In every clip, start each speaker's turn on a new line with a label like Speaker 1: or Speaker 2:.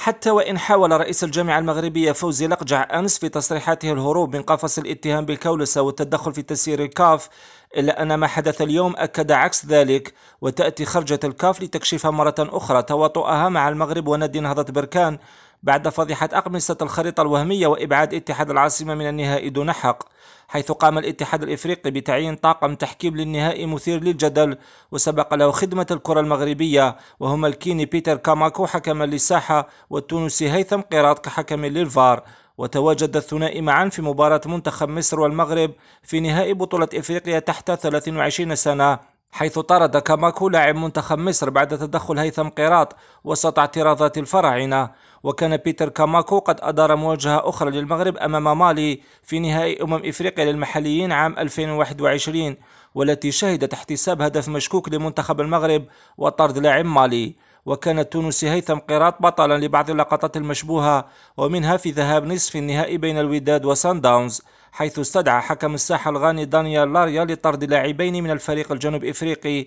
Speaker 1: حتى وإن حاول رئيس الجامعة المغربية فوزي لقجع أمس في تصريحاته الهروب من قفص الاتهام بالكولسة والتدخل في تسيير الكاف إلا أن ما حدث اليوم أكد عكس ذلك وتأتي خرجة الكاف لتكشف مرة أخرى تواطؤها مع المغرب ونادي نهضة بركان بعد فضيحة أقمصة الخريطة الوهمية وإبعاد اتحاد العاصمة من النهائي دون حق حيث قام الاتحاد الإفريقي بتعيين طاقم تحكيم للنهائي مثير للجدل وسبق له خدمة الكرة المغربية وهما الكيني بيتر كاماكو حكما للساحة والتونسي هيثم قيراط كحكم للفار وتواجد الثنائي معا في مباراة منتخب مصر والمغرب في نهائي بطولة إفريقيا تحت 23 سنة حيث طرد كاماكو لاعب منتخب مصر بعد تدخل هيثم قيراط وسط اعتراضات الفراعنة وكان بيتر كاماكو قد أدار مواجهة أخرى للمغرب أمام مالي في نهائي أمم إفريقيا للمحليين عام 2021 والتي شهدت احتساب هدف مشكوك لمنتخب المغرب وطرد لاعب مالي وكان التونسي هيثم قيراط بطلا لبعض اللقطات المشبوهة ومنها في ذهاب نصف النهائي بين الوداد وسان داونز حيث استدعى حكم الساحة الغاني دانيال لاريا لطرد لاعبين من الفريق الجنوب إفريقي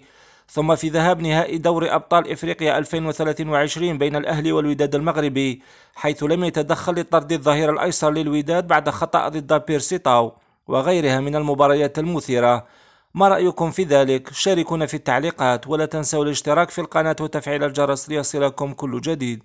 Speaker 1: ثم في ذهاب نهائي دوري أبطال إفريقيا 2023 بين الأهلي والوداد المغربي حيث لم يتدخل لطرد الظهير الأيسر للوداد بعد خطأ ضد بيرسيتاو وغيرها من المباريات المثيرة ما رأيكم في ذلك؟ شاركونا في التعليقات ولا تنسوا الاشتراك في القناة وتفعيل الجرس ليصلكم كل جديد